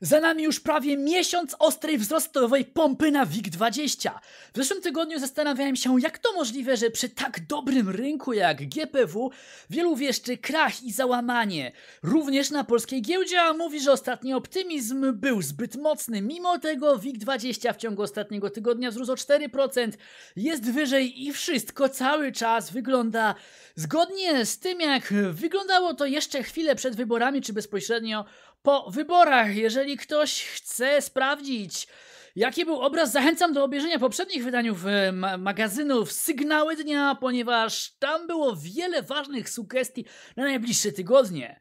Za nami już prawie miesiąc ostrej wzrostowej pompy na WIG20. W zeszłym tygodniu zastanawiałem się, jak to możliwe, że przy tak dobrym rynku jak GPW wielu wieszczy krach i załamanie. Również na polskiej giełdzie mówi, że ostatni optymizm był zbyt mocny. Mimo tego WIG20 w ciągu ostatniego tygodnia wzrósł o 4%, jest wyżej i wszystko cały czas wygląda zgodnie z tym, jak wyglądało to jeszcze chwilę przed wyborami, czy bezpośrednio po wyborach. Jeżeli ktoś chce sprawdzić, Jaki był obraz? Zachęcam do obejrzenia poprzednich wydaniów e, magazynów Sygnały Dnia, ponieważ tam było wiele ważnych sugestii na najbliższe tygodnie.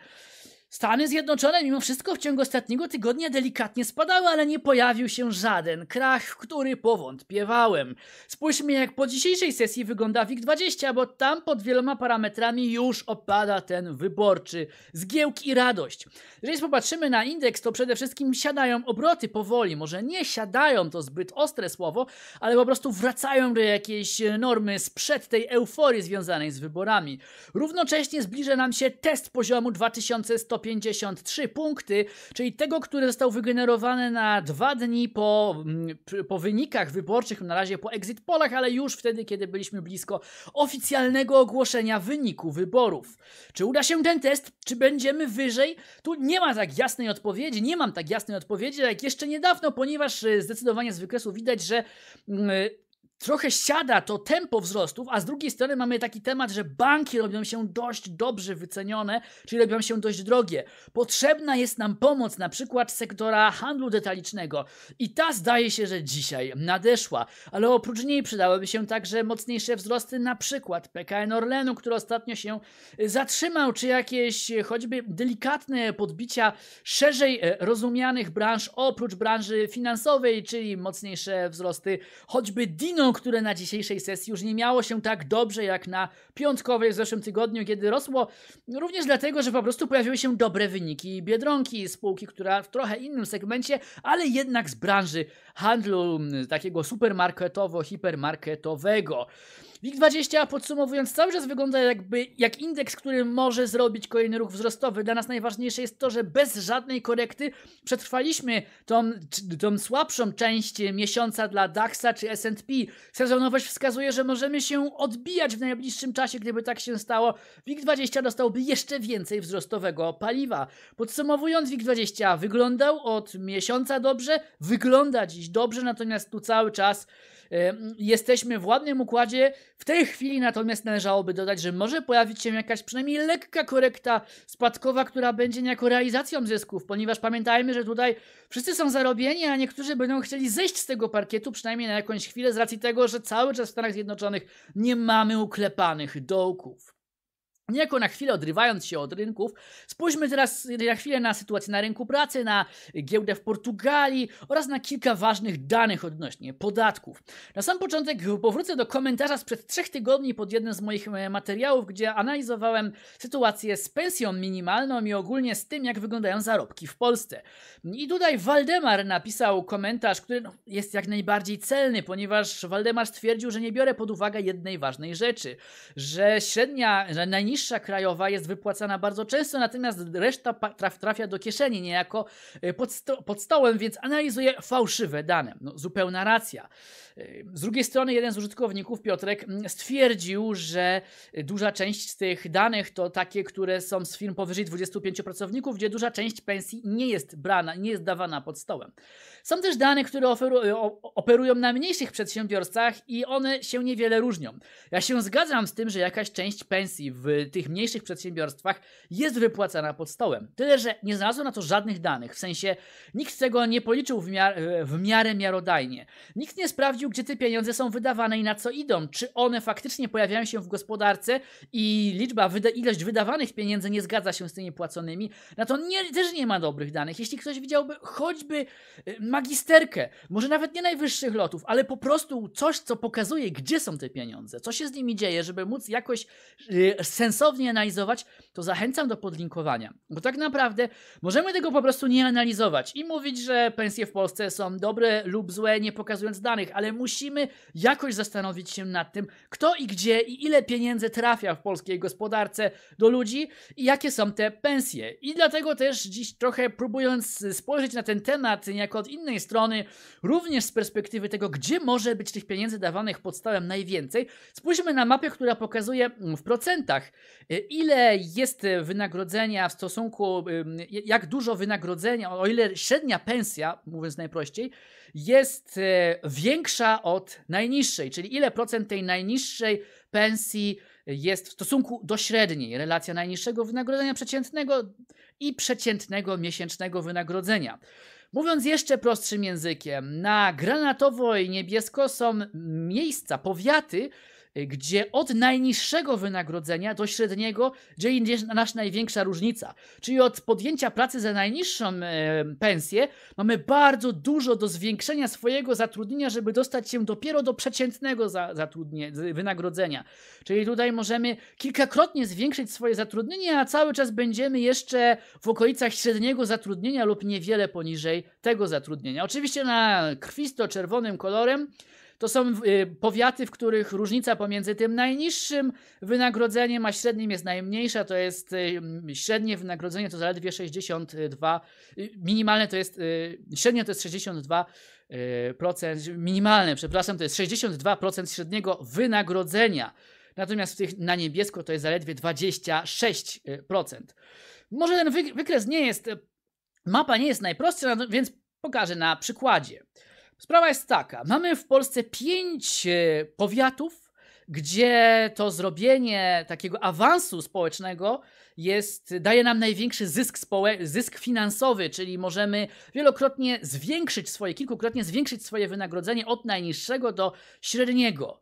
Stany Zjednoczone mimo wszystko w ciągu ostatniego tygodnia delikatnie spadały, ale nie pojawił się żaden krach, w który powątpiewałem. Spójrzmy jak po dzisiejszej sesji wygląda WIG20, bo tam pod wieloma parametrami już opada ten wyborczy zgiełk i radość. Jeżeli popatrzymy na indeks, to przede wszystkim siadają obroty powoli, może nie siadają, to zbyt ostre słowo, ale po prostu wracają do jakiejś normy sprzed tej euforii związanej z wyborami. Równocześnie zbliża nam się test poziomu 2100 53 punkty, czyli tego, który został wygenerowany na dwa dni po, mm, po wynikach wyborczych, na razie po exit polach, ale już wtedy, kiedy byliśmy blisko oficjalnego ogłoszenia wyniku wyborów. Czy uda się ten test? Czy będziemy wyżej? Tu nie ma tak jasnej odpowiedzi, nie mam tak jasnej odpowiedzi, jak jeszcze niedawno, ponieważ e, zdecydowanie z wykresu widać, że mm, trochę siada to tempo wzrostów, a z drugiej strony mamy taki temat, że banki robią się dość dobrze wycenione, czyli robią się dość drogie. Potrzebna jest nam pomoc na przykład sektora handlu detalicznego i ta zdaje się, że dzisiaj nadeszła, ale oprócz niej przydałyby się także mocniejsze wzrosty na przykład PKN Orlenu, który ostatnio się y, zatrzymał, czy jakieś y, choćby delikatne podbicia szerzej y, rozumianych branż oprócz branży finansowej, czyli mocniejsze wzrosty choćby Dino, które na dzisiejszej sesji już nie miało się tak dobrze jak na piątkowej w zeszłym tygodniu, kiedy rosło również dlatego, że po prostu pojawiły się dobre wyniki Biedronki, spółki, która w trochę innym segmencie, ale jednak z branży handlu takiego supermarketowo-hipermarketowego. WIG20 podsumowując cały czas wygląda jakby jak indeks, który może zrobić kolejny ruch wzrostowy. Dla nas najważniejsze jest to, że bez żadnej korekty przetrwaliśmy tą, tą słabszą część miesiąca dla DAXa czy S&P. Sezonowość wskazuje, że możemy się odbijać w najbliższym czasie, gdyby tak się stało. WIG20 dostałby jeszcze więcej wzrostowego paliwa. Podsumowując, WIG20 wyglądał od miesiąca dobrze, wygląda dziś dobrze, natomiast tu cały czas Y, jesteśmy w ładnym układzie. W tej chwili natomiast należałoby dodać, że może pojawić się jakaś przynajmniej lekka korekta spadkowa, która będzie niejako realizacją zysków, ponieważ pamiętajmy, że tutaj wszyscy są zarobieni, a niektórzy będą chcieli zejść z tego parkietu, przynajmniej na jakąś chwilę, z racji tego, że cały czas w Stanach Zjednoczonych nie mamy uklepanych dołków. Niejako na chwilę odrywając się od rynków, spójrzmy teraz na chwilę na sytuację na rynku pracy, na giełdę w Portugalii oraz na kilka ważnych danych odnośnie podatków. Na sam początek powrócę do komentarza sprzed trzech tygodni pod jednym z moich e, materiałów, gdzie analizowałem sytuację z pensją minimalną i ogólnie z tym, jak wyglądają zarobki w Polsce. I tutaj Waldemar napisał komentarz, który no, jest jak najbardziej celny, ponieważ Waldemar stwierdził, że nie biorę pod uwagę jednej ważnej rzeczy, że średnia, że najniższa niższa krajowa jest wypłacana bardzo często, natomiast reszta traf, trafia do kieszeni niejako e, pod, sto, pod stołem, więc analizuje fałszywe dane. No, zupełna racja. E, z drugiej strony jeden z użytkowników, Piotrek, stwierdził, że e, duża część z tych danych to takie, które są z firm powyżej 25 pracowników, gdzie duża część pensji nie jest brana, nie jest dawana pod stołem. Są też dane, które oferu- operują na mniejszych przedsiębiorstwach i one się niewiele różnią. Ja się zgadzam z tym, że jakaś część pensji w tych mniejszych przedsiębiorstwach jest wypłacana pod stołem. Tyle, że nie znalazło na to żadnych danych, w sensie nikt tego nie policzył w, miar, w miarę miarodajnie. Nikt nie sprawdził, gdzie te pieniądze są wydawane i na co idą, czy one faktycznie pojawiają się w gospodarce i liczba, wyda ilość wydawanych pieniędzy nie zgadza się z tymi płaconymi. Na to nie, też nie ma dobrych danych. Jeśli ktoś widziałby choćby y, magisterkę, może nawet nie najwyższych lotów, ale po prostu coś, co pokazuje, gdzie są te pieniądze, co się z nimi dzieje, żeby móc jakoś y, sens sensownie analizować, to zachęcam do podlinkowania. Bo tak naprawdę możemy tego po prostu nie analizować i mówić, że pensje w Polsce są dobre lub złe, nie pokazując danych, ale musimy jakoś zastanowić się nad tym, kto i gdzie i ile pieniędzy trafia w polskiej gospodarce do ludzi i jakie są te pensje. I dlatego też dziś trochę próbując spojrzeć na ten temat niejako od innej strony, również z perspektywy tego, gdzie może być tych pieniędzy dawanych podstawem najwięcej, spójrzmy na mapę, która pokazuje w procentach, Y, ile jest y, wynagrodzenia w stosunku, y, jak dużo wynagrodzenia, o ile średnia pensja, mówiąc najprościej, jest większa od najniższej, czyli ile procent tej najniższej pensji jest w stosunku do średniej, relacja najniższego wynagrodzenia przeciętnego i przeciętnego miesięcznego wynagrodzenia. Mówiąc jeszcze prostszym językiem, na granatowo i niebiesko są miejsca, powiaty, gdzie od najniższego wynagrodzenia do średniego jest nasza największa różnica. Czyli od podjęcia pracy za najniższą e, pensję mamy bardzo dużo do zwiększenia swojego zatrudnienia, żeby dostać się dopiero do przeciętnego wynagrodzenia. Czyli tutaj możemy kilkakrotnie zwiększyć swoje zatrudnienie, a cały czas będziemy jeszcze w okolicach średniego zatrudnienia lub niewiele poniżej tego zatrudnienia. Oczywiście na krwisto-czerwonym kolorem to są y, powiaty, w których różnica pomiędzy tym najniższym wynagrodzeniem a średnim jest najmniejsza. To jest y, średnie wynagrodzenie to zaledwie 62, y, minimalne to jest, średnie to jest 62 minimalne, przepraszam, to jest 62% średniego wynagrodzenia. Natomiast w tych na niebiesko to jest zaledwie 26%. Może ten wykres nie jest, mapa nie jest najprostsza, no więc pokażę na przykładzie. Sprawa jest taka. Mamy w Polsce pięć e, powiatów, gdzie to zrobienie takiego awansu społecznego jest, daje nam największy zysk, społe- zysk finansowy, czyli możemy wielokrotnie zwiększyć swoje, kilkukrotnie zwiększyć swoje wynagrodzenie od najniższego do średniego.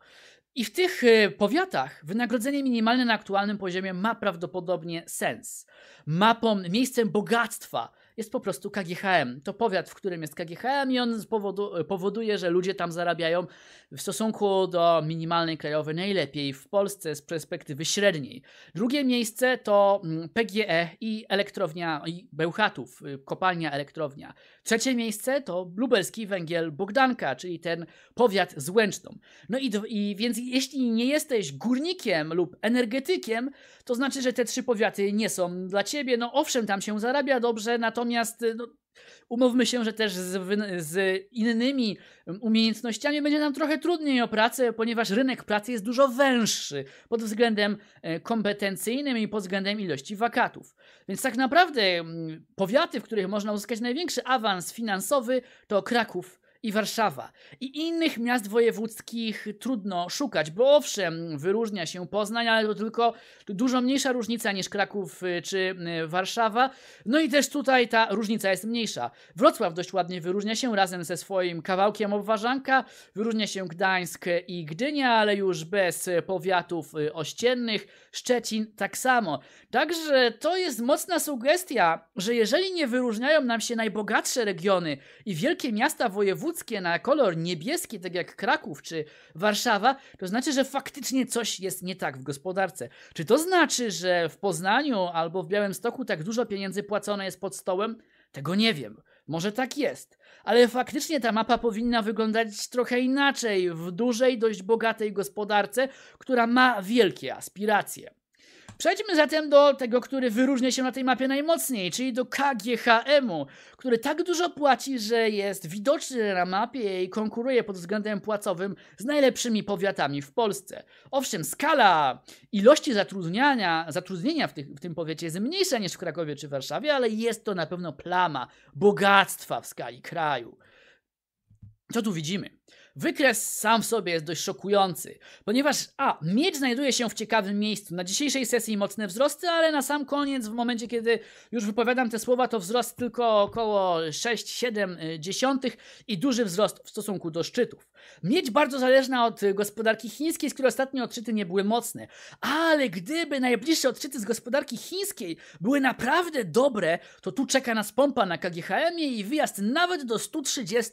I w tych e, powiatach wynagrodzenie minimalne na aktualnym poziomie ma prawdopodobnie sens. Ma miejscem bogactwa, jest po prostu KGHM. To powiat, w którym jest KGHM i on powodu, powoduje, że ludzie tam zarabiają w stosunku do minimalnej krajowej najlepiej w Polsce z perspektywy średniej. Drugie miejsce to mm, PGE i elektrownia i Bełchatów, y, kopalnia elektrownia. Trzecie miejsce to lubelski węgiel Bogdanka, czyli ten powiat z Łęczną. No i, i więc jeśli nie jesteś górnikiem lub energetykiem, to znaczy, że te trzy powiaty nie są dla ciebie. No owszem, tam się zarabia dobrze, natomiast no, Umówmy się, że też z, z, innymi mm, umiejętnościami będzie nam trochę trudniej o pracę, ponieważ rynek pracy jest dużo węższy pod względem e, kompetencyjnym i pod względem ilości wakatów. Więc tak naprawdę mm, powiaty, w których można uzyskać największy awans finansowy, to Kraków, i Warszawa. I innych miast wojewódzkich trudno szukać, bo owszem, wyróżnia się Poznań, ale to tylko dużo mniejsza różnica niż Kraków y, czy y, Warszawa. No i też tutaj ta różnica jest mniejsza. Wrocław dość ładnie wyróżnia się razem ze swoim kawałkiem obwarzanka. Wyróżnia się Gdańsk i Gdynia, ale już bez powiatów y, ościennych. Szczecin tak samo. Także to jest mocna sugestia, że jeżeli nie wyróżniają nam się najbogatsze regiony i wielkie miasta wojewódzkie, na kolor niebieski, tak jak Kraków czy Warszawa, to znaczy, że faktycznie coś jest nie tak w gospodarce. Czy to znaczy, że w Poznaniu albo w Białymstoku tak dużo pieniędzy płacone jest pod stołem? Tego nie wiem. Może tak jest, ale faktycznie ta mapa powinna wyglądać trochę inaczej w dużej, dość bogatej gospodarce, która ma wielkie aspiracje. Przejdźmy zatem do tego, który wyróżnia się na tej mapie najmocniej, czyli do KGHM-u, który tak dużo płaci, że jest widoczny na mapie i konkuruje pod względem płacowym z najlepszymi powiatami w Polsce. Owszem, skala ilości zatrudniania, zatrudnienia w, tych, w tym powiecie jest mniejsza niż w Krakowie czy Warszawie, ale jest to na pewno plama bogactwa w skali kraju. Co tu widzimy? Wykres sam w sobie jest dość szokujący, ponieważ a. Miecz znajduje się w ciekawym miejscu. Na dzisiejszej sesji mocne wzrosty, ale na sam koniec, w momencie kiedy już wypowiadam te słowa, to wzrost tylko około 6,7 y, dziesiątych i duży wzrost w stosunku do szczytów. Mieć bardzo zależna od y, gospodarki chińskiej, z której ostatnie odczyty nie były mocne. Ale gdyby najbliższe odczyty z gospodarki chińskiej były naprawdę dobre, to tu czeka nas pompa na KGHM-ie i wyjazd nawet do 130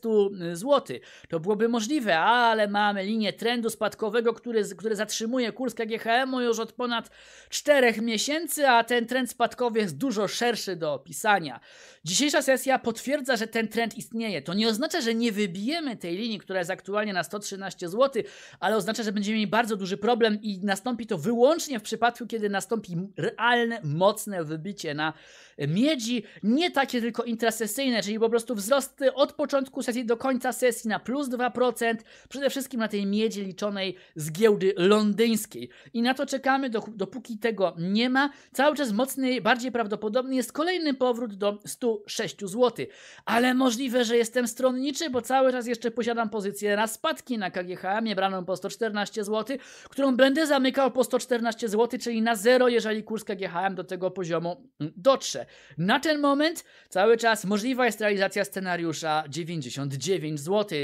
y, zł. To byłoby możliwe, ale mamy linię trendu spadkowego, który, który zatrzymuje kurs KGHM-u już od ponad 4 miesięcy, a ten trend spadkowy jest dużo szerszy do opisania. Dzisiejsza sesja potwierdza, że ten trend istnieje. To nie oznacza, że nie wybijemy tej linii, która jest aktualnie na 113 zł, ale oznacza, że będziemy mieli bardzo duży problem i nastąpi to wyłącznie w przypadku, kiedy nastąpi realne, mocne wybicie na miedzi. Nie takie tylko intrasesyjne, czyli po prostu wzrosty od początku sesji do końca sesji na plus 2%, przede wszystkim na tej miedzi liczonej z giełdy londyńskiej. I na to czekamy, dopóki tego nie ma. Cały czas mocny, bardziej prawdopodobny jest kolejny powrót do 100 106 zł. Ale możliwe, że jestem stronniczy, bo cały czas jeszcze posiadam pozycję na spadki na KGHM, braną po 114 zł, którą będę zamykał po 114 zł, czyli na zero, jeżeli kurs KGHM do tego poziomu dotrze. Na ten moment cały czas możliwa jest realizacja scenariusza 99 zł,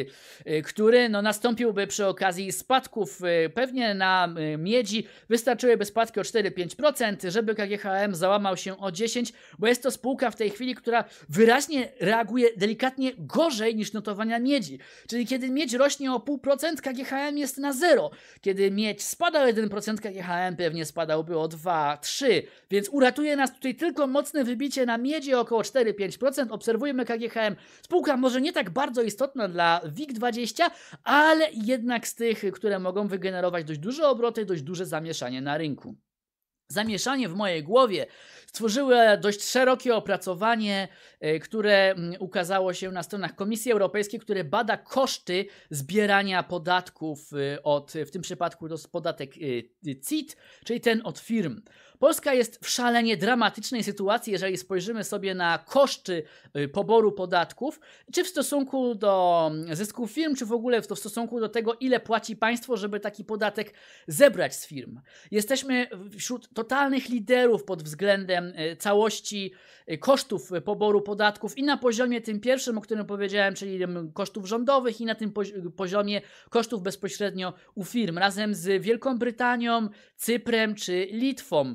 y, który no, nastąpiłby przy okazji spadków y, pewnie na y, miedzi. Wystarczyłyby spadki o 4-5%, żeby KGHM załamał się o 10, bo jest to spółka w tej chwili, która która wyraźnie reaguje delikatnie gorzej niż notowania miedzi. Czyli kiedy miedź rośnie o 0,5%, KGHM jest na 0. Kiedy miedź spada o 1%, KGHM pewnie spadałby o 2, 3. Więc uratuje nas tutaj tylko mocne wybicie na miedzi około 4-5%. Obserwujemy KGHM. Spółka może nie tak bardzo istotna dla WIG20, ale jednak z tych, które mogą wygenerować dość duże obroty, dość duże zamieszanie na rynku. Zamieszanie w mojej głowie stworzyły dość szerokie opracowanie, e, które mm, ukazało się na stronach Komisji Europejskiej, które bada koszty zbierania podatków e, od, w tym przypadku to jest podatek e, CIT, czyli ten od firm. Polska jest w szalenie dramatycznej sytuacji, jeżeli spojrzymy sobie na koszty y, poboru podatków, czy w stosunku do mm, zysków firm, czy w ogóle w stosunku do tego, ile płaci państwo, żeby taki podatek zebrać z firm. Jesteśmy wśród totalnych liderów pod względem y, całości y, kosztów poboru podatków i na poziomie tym pierwszym, o którym powiedziałem, czyli mm, kosztów rządowych, i na tym poziomie kosztów bezpośrednio u firm, razem z Wielką Brytanią, Cyprem czy Litwą.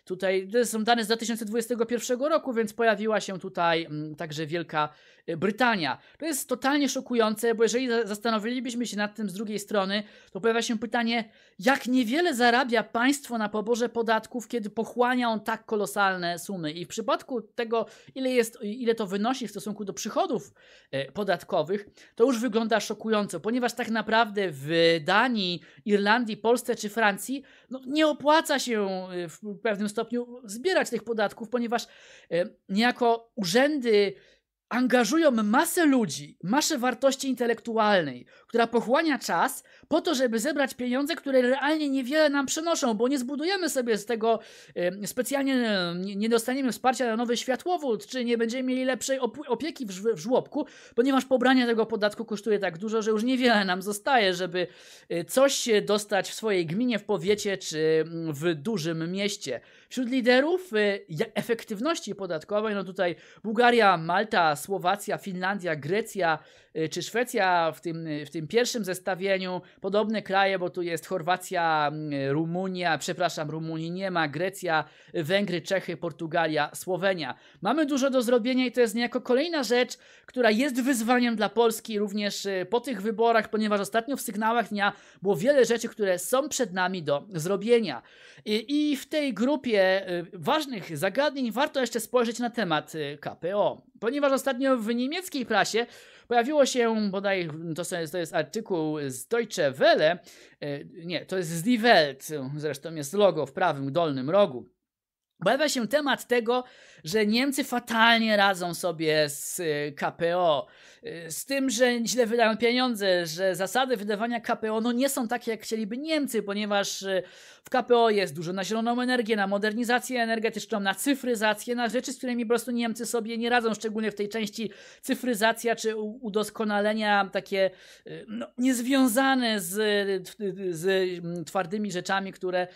Tutaj to są dane z 2021 roku, więc pojawiła się tutaj mm, także Wielka y, Brytania. To jest totalnie szokujące, bo jeżeli zastanowilibyśmy się nad tym z drugiej strony, to pojawia się pytanie, jak niewiele zarabia państwo na poborze podatków, kiedy pochłania on tak kolosalne sumy. I w przypadku tego, ile, jest, ile to wynosi w stosunku do przychodów y, podatkowych, to już wygląda szokująco, ponieważ tak naprawdę w Danii, Irlandii, Polsce czy Francji no, nie opłaca się y, w pewnym stopniu stopniu zbierać tych podatków, ponieważ e, niejako urzędy angażują masę ludzi, masę wartości intelektualnej, która pochłania czas po to, żeby zebrać pieniądze, które realnie niewiele nam przynoszą, bo nie zbudujemy sobie z tego e, specjalnie, e, nie dostaniemy wsparcia na nowy światłowód, czy nie będziemy mieli lepszej opieki w żłobku, ponieważ pobranie tego podatku kosztuje tak dużo, że już niewiele nam zostaje, żeby coś dostać w swojej gminie, w powiecie, czy w dużym mieście. Wśród liderów y, efektywności podatkowej, no tutaj Bułgaria, Malta, Słowacja, Finlandia, Grecja y, czy Szwecja w tym, y, w tym pierwszym zestawieniu. Podobne kraje, bo tu jest Chorwacja, mm, Rumunia, przepraszam, Rumunii nie ma, Grecja, Węgry, Czechy, Portugalia, Słowenia. Mamy dużo do zrobienia i to jest niejako kolejna rzecz, która jest wyzwaniem dla Polski również po tych wyborach, ponieważ ostatnio w sygnałach dnia było wiele rzeczy, które są przed nami do zrobienia. I, i w tej grupie Y, ważnych zagadnień warto jeszcze spojrzeć na temat y, KPO, ponieważ ostatnio w niemieckiej prasie pojawiło się bodaj, to, to jest artykuł z Deutsche Welle, y, nie, to jest z Die Welt, zresztą jest logo w prawym dolnym rogu. Pojawia się temat tego, że Niemcy fatalnie radzą sobie z y, KPO, y, z tym, że źle wydają pieniądze, że zasady wydawania KPO no, nie są takie, jak chcieliby Niemcy, ponieważ y, w KPO jest dużo na zieloną energię, na modernizację energetyczną, na cyfryzację, na rzeczy, z którymi po prostu Niemcy sobie nie radzą, szczególnie w tej części cyfryzacja czy udoskonalenia takie no, niezwiązane z, z mm, twardymi rzeczami, które,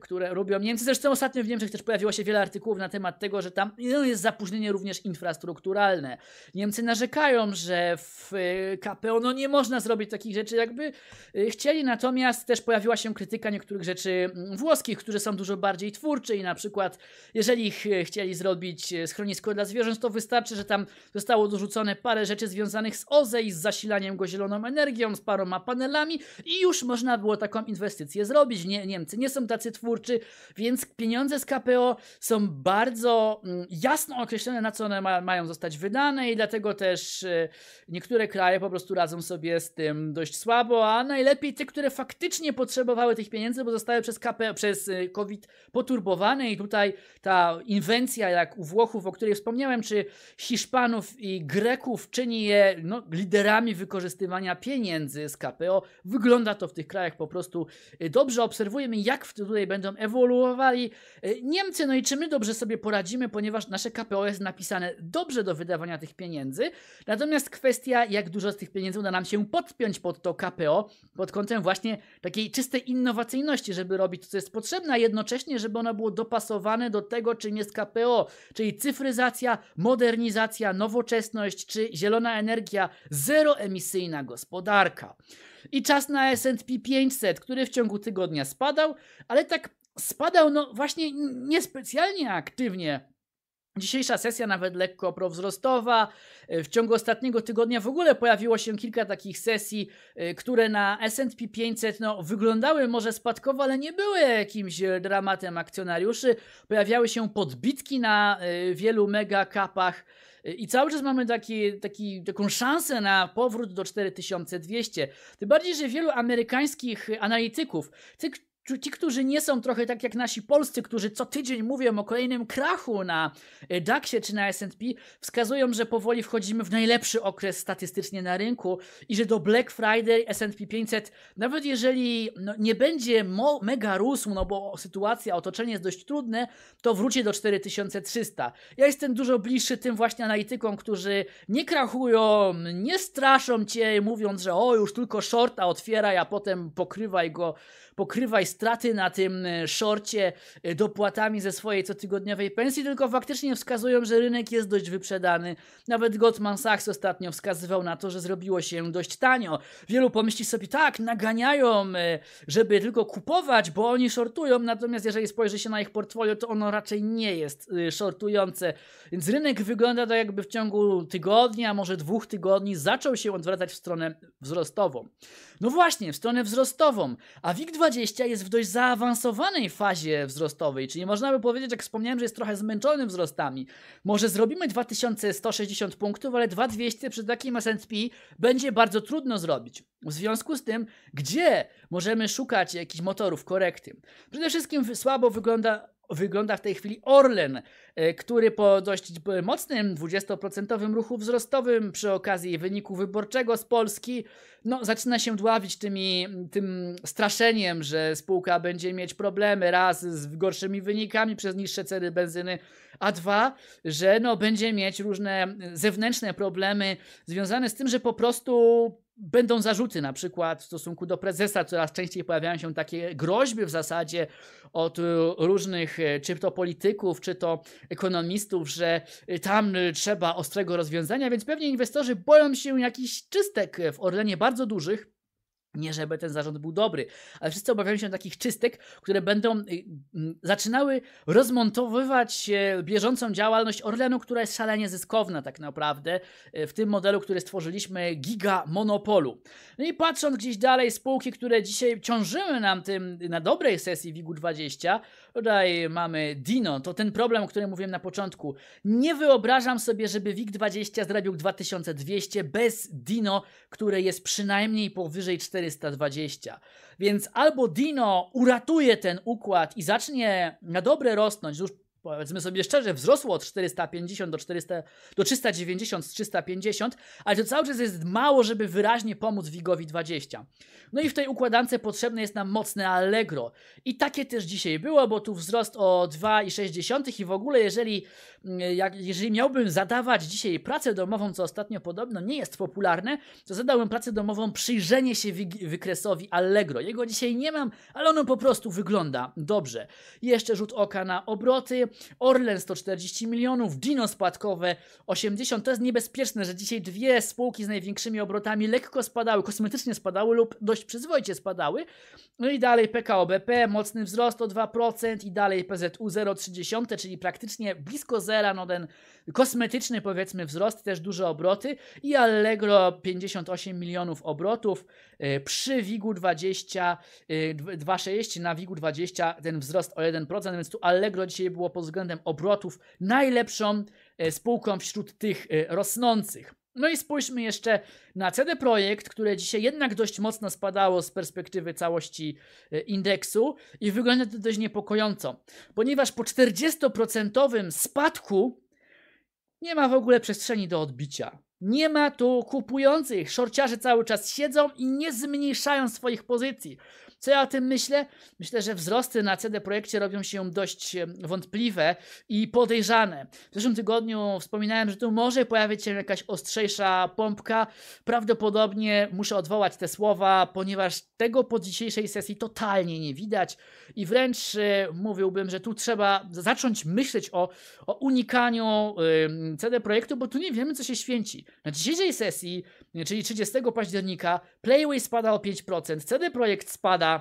które robią Niemcy. Zresztą ostatnio w Niemczech też pojawił pojawiło się wiele artykułów na temat tego, że tam no, jest zapóźnienie również infrastrukturalne. Niemcy narzekają, że w y, KPO no nie można zrobić takich rzeczy, jakby y, chcieli, natomiast też pojawiła się krytyka niektórych rzeczy mm, włoskich, które są dużo bardziej twórcze i na przykład jeżeli chcieli zrobić y, schronisko dla zwierząt, to wystarczy, że tam zostało dorzucone parę rzeczy związanych z OZE i z zasilaniem go zieloną energią, z paroma panelami i już można było taką inwestycję zrobić. Nie, Niemcy nie są tacy twórczy, więc pieniądze z KPO są bardzo mm, jasno określone, na co one ma, mają zostać wydane, i dlatego też y, niektóre kraje po prostu radzą sobie z tym dość słabo, a najlepiej te, które faktycznie potrzebowały tych pieniędzy, bo zostały przez, KP, przez y, COVID poturbowane, i tutaj ta inwencja, jak u Włochów, o której wspomniałem, czy Hiszpanów i Greków czyni je no, liderami wykorzystywania pieniędzy z KPO. Wygląda to w tych krajach po prostu y, dobrze. Obserwujemy, jak tutaj będą ewoluowali. Niemcy no i czy my dobrze sobie poradzimy, ponieważ nasze KPO jest napisane dobrze do wydawania tych pieniędzy, natomiast kwestia, jak dużo z tych pieniędzy uda nam się podpiąć pod to KPO, pod kątem właśnie takiej czystej innowacyjności, żeby robić to, co jest potrzebne, a jednocześnie, żeby ono było dopasowane do tego, czym jest KPO, czyli cyfryzacja, modernizacja, nowoczesność czy zielona energia, zeroemisyjna gospodarka. I czas na S&P 500, który w ciągu tygodnia spadał, ale tak spadał, no właśnie niespecjalnie aktywnie. Dzisiejsza sesja nawet lekko prowzrostowa. E, w ciągu ostatniego tygodnia w ogóle pojawiło się kilka takich sesji, e, które na S&P 500 no, wyglądały może spadkowo, ale nie były jakimś e, dramatem akcjonariuszy. Pojawiały się podbitki na wielu mega kapach. I cały czas mamy taki, taki, taką szansę na powrót do 4200. Tym bardziej, że wielu amerykańskich analityków, tych, ci, którzy nie są trochę tak jak nasi polscy, którzy co tydzień mówią o kolejnym krachu na e, DAX-ie czy na S&P, wskazują, że powoli wchodzimy w najlepszy okres statystycznie na rynku i że do Black Friday S&P 500, nawet jeżeli no, nie będzie mega rósł, no bo sytuacja, otoczenie jest dość trudne, to wróci do 4300. Ja jestem dużo bliższy tym właśnie analitykom, którzy nie krachują, nie straszą cię mówiąc, że o już tylko shorta otwieraj, a potem pokrywaj go, pokrywaj straty na tym e, szorcie e, dopłatami ze swojej cotygodniowej pensji, tylko faktycznie wskazują, że rynek jest dość wyprzedany. Nawet Goldman Sachs ostatnio wskazywał na to, że zrobiło się dość tanio. Wielu pomyśli sobie, tak, naganiają, e, żeby tylko kupować, bo oni shortują, natomiast jeżeli spojrzy się na ich portfolio, to ono raczej nie jest shortujące. Więc rynek wygląda tak, jakby w ciągu tygodnia, może dwóch tygodni zaczął się odwracać w stronę wzrostową. No właśnie, w stronę wzrostową, a WIG20 jest jest w dość zaawansowanej fazie wzrostowej, czyli można by powiedzieć, jak wspomniałem, że jest trochę zmęczony wzrostami. Może zrobimy 2160 punktów, ale 2200 przy takim S&P będzie bardzo trudno zrobić. W związku z tym, gdzie możemy szukać jakichś motorów korekty? Przede wszystkim słabo wygląda wygląda w tej chwili Orlen, e, który po dość mocnym 20% ruchu wzrostowym przy okazji wyniku wyborczego z Polski no, zaczyna się dławić tymi, tym straszeniem, że spółka będzie mieć problemy raz z gorszymi wynikami przez niższe ceny benzyny, a dwa, że no, będzie mieć różne zewnętrzne problemy związane z tym, że po prostu Będą zarzuty na przykład w stosunku do prezesa, coraz częściej pojawiają się takie groźby w zasadzie od e, różnych, e, czy to polityków, czy to ekonomistów, że e, tam trzeba ostrego rozwiązania, więc pewnie inwestorzy boją się jakichś czystek w Orlenie bardzo dużych, nie, żeby ten zarząd był dobry, ale wszyscy obawiają się takich czystek, które będą y, mm, zaczynały rozmontowywać bieżącą działalność Orlenu, która jest szalenie zyskowna tak naprawdę y, w tym modelu, który stworzyliśmy giga monopolu. No i patrząc gdzieś dalej, spółki, które dzisiaj ciążyły nam tym na dobrej sesji WIG-20, Tutaj mamy Dino, to ten problem, o którym mówiłem na początku. Nie wyobrażam sobie, żeby WIG20 zrobił 2200 bez Dino, które jest przynajmniej powyżej 420. Więc albo Dino uratuje ten układ i zacznie na dobre rosnąć, już powiedzmy sobie szczerze, wzrosło od 450 do, 400, do 390 z 350, ale to cały czas jest mało, żeby wyraźnie pomóc Wigowi 20. No i w tej układance potrzebne jest nam mocne Allegro. I takie też dzisiaj było, bo tu wzrost o 2,6 i w ogóle jeżeli, mm, jak, jeżeli miałbym zadawać dzisiaj pracę domową, co ostatnio podobno nie jest popularne, to zadałbym pracę domową przyjrzenie się wykresowi Allegro. Jego dzisiaj nie mam, ale ono po prostu wygląda dobrze. Jeszcze rzut oka na obroty, Orlen 140 milionów, Dino spadkowe 80. To jest niebezpieczne, że dzisiaj dwie spółki z największymi obrotami lekko spadały, kosmetycznie spadały lub dość przyzwoicie spadały. No i dalej PKO BP, mocny wzrost o 2% i dalej PZU 0,3, czyli praktycznie blisko zera, no ten kosmetyczny powiedzmy wzrost, też duże obroty i Allegro 58 milionów obrotów, e, przy WIGU 20, 2,60 e, na WIGU 20 ten wzrost o 1%, więc tu Allegro dzisiaj było pod pod względem obrotów najlepszą e, spółką wśród tych e, rosnących. No i spójrzmy jeszcze na CD Projekt, które dzisiaj jednak dość mocno spadało z perspektywy całości e, indeksu i wygląda to dość niepokojąco, ponieważ po 40% spadku nie ma w ogóle przestrzeni do odbicia. Nie ma tu kupujących. Szorciarze cały czas siedzą i nie zmniejszają swoich pozycji. Co ja o tym myślę? Myślę, że wzrosty na CD Projekcie robią się dość wątpliwe i podejrzane. W zeszłym tygodniu wspominałem, że tu może pojawić się jakaś ostrzejsza pompka. Prawdopodobnie muszę odwołać te słowa, ponieważ tego po dzisiejszej sesji totalnie nie widać i wręcz y, mówiłbym, że tu trzeba zacząć myśleć o, o unikaniu CD Projektu, bo tu nie wiemy, co się święci. Na dzisiejszej sesji, czyli 30 października, Playway spada o 5%, CD Projekt spada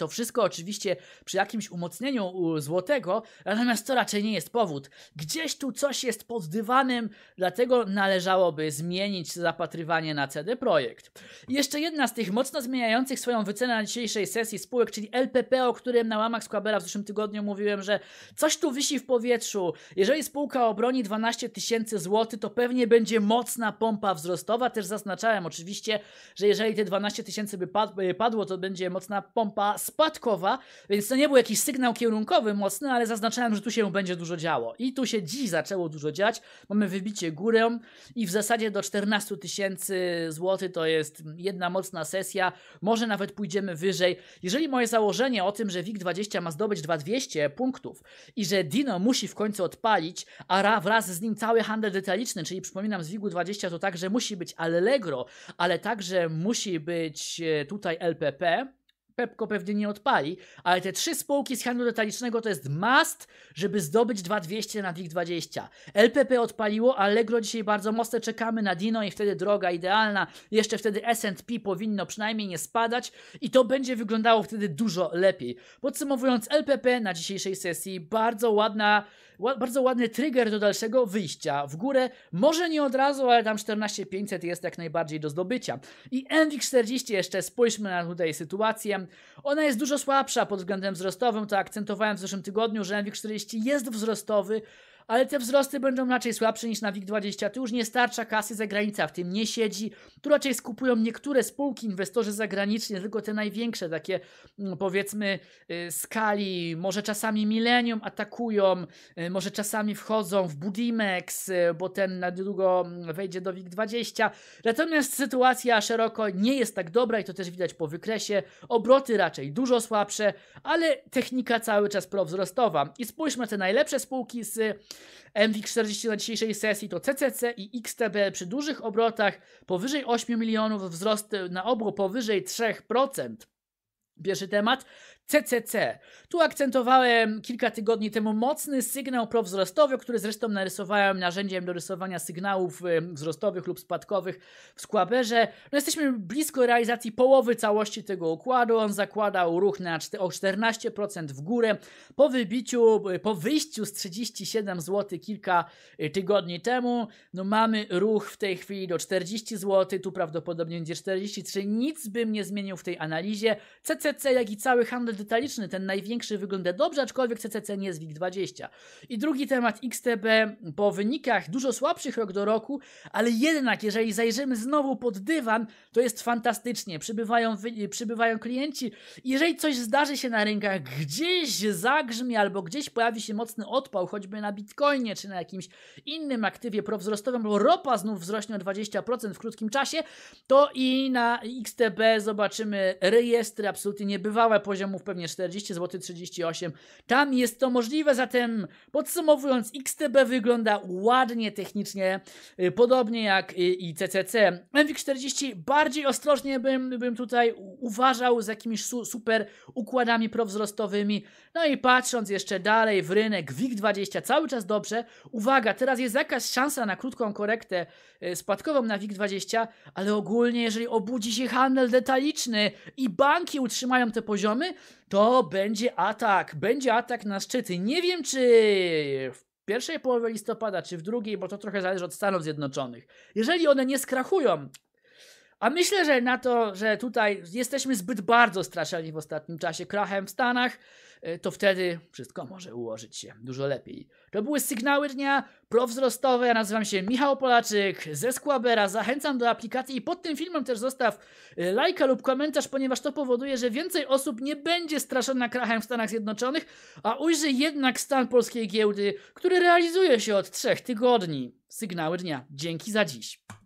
to wszystko oczywiście przy jakimś umocnieniu złotego, natomiast to raczej nie jest powód. Gdzieś tu coś jest pod dywanem, dlatego należałoby zmienić zapatrywanie na CD Projekt. I jeszcze jedna z tych mocno zmieniających swoją wycenę na dzisiejszej sesji spółek, czyli LPP, o którym na łamach Squabera w zeszłym tygodniu mówiłem, że coś tu wisi w powietrzu. Jeżeli spółka obroni 12 tysięcy złotych, to pewnie będzie mocna pompa wzrostowa. Też zaznaczałem oczywiście, że jeżeli te 12 tysięcy by y, padło, to będzie mocna pompa spadkowa, więc to nie był jakiś sygnał kierunkowy mocny, ale zaznaczałem, że tu się będzie dużo działo. I tu się dziś zaczęło dużo dziać. Mamy wybicie górę i w zasadzie do 14 tysięcy złotych to jest jedna mocna sesja. Może nawet pójdziemy wyżej. Jeżeli moje założenie o tym, że WIG20 ma zdobyć 2200 punktów i że Dino musi w końcu odpalić, a wraz z nim cały handel detaliczny, czyli przypominam z WIG-20 to także musi być Allegro, ale także musi być e, tutaj LPP, Pepko pewnie nie odpali, ale te trzy spółki z handlu detalicznego to jest must, żeby zdobyć 2200 na WIG20. LPP odpaliło, Allegro dzisiaj bardzo mocno czekamy na Dino i wtedy droga idealna. Jeszcze wtedy S&P powinno przynajmniej nie spadać i to będzie wyglądało wtedy dużo lepiej. Podsumowując, LPP na dzisiejszej sesji bardzo ładna bardzo ładny trigger do dalszego wyjścia w górę. Może nie od razu, ale tam 14500 jest jak najbardziej do zdobycia. I NWIG40 jeszcze spójrzmy na tutaj sytuację. Ona jest dużo słabsza pod względem wzrostowym, to akcentowałem w zeszłym tygodniu, że MWIG 40 jest wzrostowy, ale te wzrosty będą raczej słabsze niż na WIG20. Tu już nie starcza kasy zagranica, w tym nie siedzi. Tu raczej skupują niektóre spółki inwestorzy zagraniczni, tylko te największe, takie mm, powiedzmy y, skali, może czasami milenium atakują, y, może czasami wchodzą w Budimex, y, bo ten na długo mm, wejdzie do WIG20. Natomiast sytuacja szeroko nie jest tak dobra i to też widać po wykresie. Obroty raczej dużo słabsze, ale technika cały czas prowzrostowa. I spójrzmy na te najlepsze spółki z MWIG40 na dzisiejszej sesji to CCC i XTB przy dużych obrotach powyżej 8 milionów wzrost na obu powyżej 3%. Pierwszy temat CCC. Tu akcentowałem kilka tygodni temu mocny sygnał prowzrostowy, który zresztą narysowałem narzędziem do rysowania sygnałów y, wzrostowych lub spadkowych w skłaberze. No jesteśmy blisko realizacji połowy całości tego układu. On zakładał ruch na o 14% w górę. Po wybiciu, y, po wyjściu z 37 zł kilka y, tygodni temu, no mamy ruch w tej chwili do 40 zł, tu prawdopodobnie będzie 43. Nic bym nie zmienił w tej analizie. CCC, jak i cały handel detaliczny, ten największy wygląda dobrze, aczkolwiek CCC nie jest WIG20. I drugi temat XTB po wynikach dużo słabszych rok do roku, ale jednak jeżeli zajrzymy znowu pod dywan, to jest fantastycznie. Przybywają, przybywają klienci. Jeżeli coś zdarzy się na rynkach, gdzieś zagrzmi albo gdzieś pojawi się mocny odpał, choćby na Bitcoinie czy na jakimś innym aktywie prowzrostowym, bo ropa znów wzrośnie o 20% w krótkim czasie, to i na XTB zobaczymy rejestry absolutnie niebywałe poziomów pewnie 40 zł 38. Tam jest to możliwe, zatem podsumowując, XTB wygląda ładnie technicznie, y, podobnie jak y, i CCC. MWIG40 bardziej ostrożnie bym, bym tutaj uważał z jakimiś su super układami prowzrostowymi. No i patrząc jeszcze dalej w rynek, WIG20 cały czas dobrze. Uwaga, teraz jest jakaś szansa na krótką korektę y, spadkową na WIG20, ale ogólnie jeżeli obudzi się handel detaliczny i banki utrzymają te poziomy, to będzie atak. Będzie atak na szczyty. Nie wiem, czy w pierwszej połowie listopada, czy w drugiej, bo to trochę zależy od Stanów Zjednoczonych. Jeżeli one nie skrachują, a myślę, że na to, że tutaj jesteśmy zbyt bardzo straszeni w ostatnim czasie krachem w Stanach, E, to wtedy wszystko może ułożyć się dużo lepiej. To były sygnały dnia prowzrostowe. Ja nazywam się Michał Polaczyk ze Squabera. Zachęcam do aplikacji i pod tym filmem też zostaw e, lajka lub komentarz, ponieważ to powoduje, że więcej osób nie będzie straszona krachem w Stanach Zjednoczonych, a ujrzy jednak stan polskiej giełdy, który realizuje się od trzech tygodni. Sygnały dnia. Dzięki za dziś.